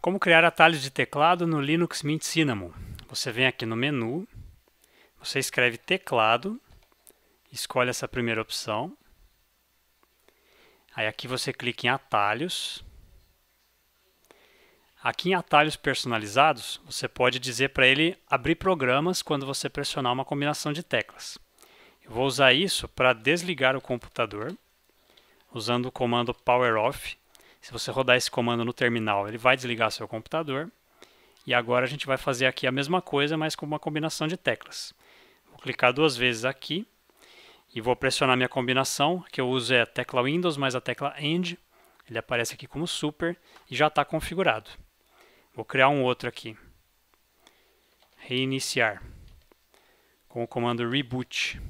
Como criar atalhos de teclado no Linux Mint Cinnamon? Você vem aqui no menu, você escreve teclado, escolhe essa primeira opção. Aí aqui você clica em atalhos. Aqui em atalhos personalizados, você pode dizer para ele abrir programas quando você pressionar uma combinação de teclas. Eu vou usar isso para desligar o computador usando o comando power off se você rodar esse comando no terminal, ele vai desligar seu computador. E agora a gente vai fazer aqui a mesma coisa, mas com uma combinação de teclas. Vou clicar duas vezes aqui e vou pressionar minha combinação, que eu uso é a tecla Windows mais a tecla End. Ele aparece aqui como Super e já está configurado. Vou criar um outro aqui. Reiniciar. Com o comando Reboot.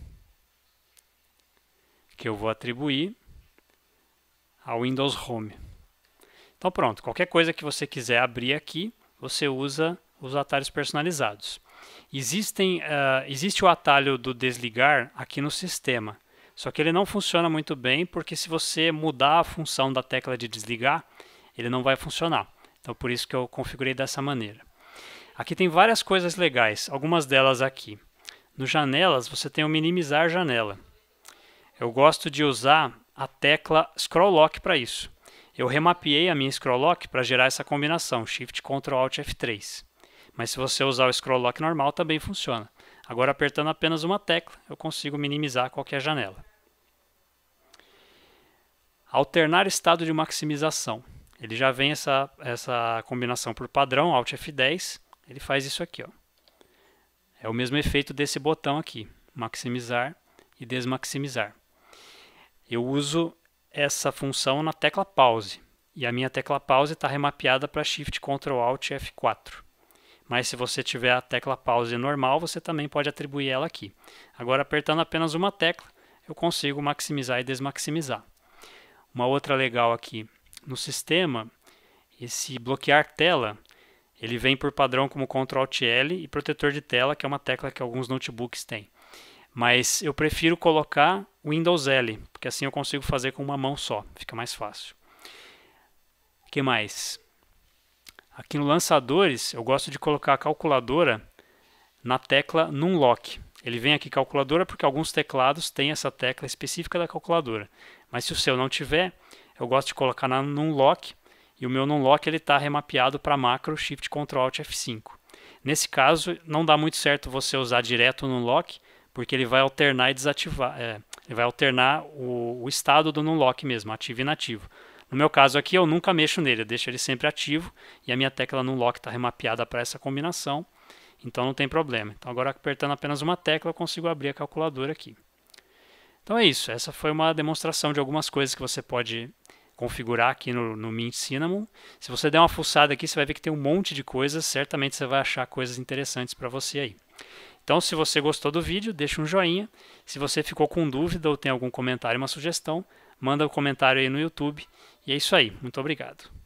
Que eu vou atribuir ao Windows Home. Então pronto, qualquer coisa que você quiser abrir aqui, você usa os atalhos personalizados. Existem, uh, existe o atalho do desligar aqui no sistema, só que ele não funciona muito bem porque se você mudar a função da tecla de desligar, ele não vai funcionar. Então por isso que eu configurei dessa maneira. Aqui tem várias coisas legais, algumas delas aqui. No janelas você tem o minimizar janela. Eu gosto de usar a tecla scroll lock para isso. Eu remapeei a minha scroll lock para gerar essa combinação, Shift Ctrl Alt F3. Mas se você usar o scroll lock normal também funciona. Agora apertando apenas uma tecla, eu consigo minimizar qualquer janela. Alternar estado de maximização. Ele já vem essa, essa combinação por padrão, Alt F10. Ele faz isso aqui. Ó. É o mesmo efeito desse botão aqui, maximizar e desmaximizar. Eu uso essa função na tecla pause. E a minha tecla pause está remapeada para Shift Ctrl Alt F4. Mas se você tiver a tecla pause normal, você também pode atribuir ela aqui. Agora, apertando apenas uma tecla, eu consigo maximizar e desmaximizar. Uma outra legal aqui no sistema, esse bloquear tela, ele vem por padrão como Ctrl Alt L e protetor de tela, que é uma tecla que alguns notebooks têm. Mas eu prefiro colocar Windows L, porque assim eu consigo fazer com uma mão só, fica mais fácil. O que mais? Aqui no lançadores, eu gosto de colocar a calculadora na tecla num lock. Ele vem aqui calculadora porque alguns teclados têm essa tecla específica da calculadora. Mas se o seu não tiver, eu gosto de colocar na num lock e o meu num lock ele está remapeado para macro Shift Ctrl Alt F5. Nesse caso, não dá muito certo você usar direto num lock, porque ele vai alternar e desativar, é, ele vai alternar o, o estado do nonlock mesmo, ativo e inativo. No meu caso aqui, eu nunca mexo nele, eu deixo ele sempre ativo e a minha tecla nonlock está remapeada para essa combinação, então não tem problema. Então agora apertando apenas uma tecla, eu consigo abrir a calculadora aqui. Então é isso, essa foi uma demonstração de algumas coisas que você pode configurar aqui no, no Mint Cinnamon. Se você der uma fuçada aqui, você vai ver que tem um monte de coisas, certamente você vai achar coisas interessantes para você aí. Então, se você gostou do vídeo, deixa um joinha. Se você ficou com dúvida ou tem algum comentário, uma sugestão, manda o um comentário aí no YouTube. E é isso aí. Muito obrigado.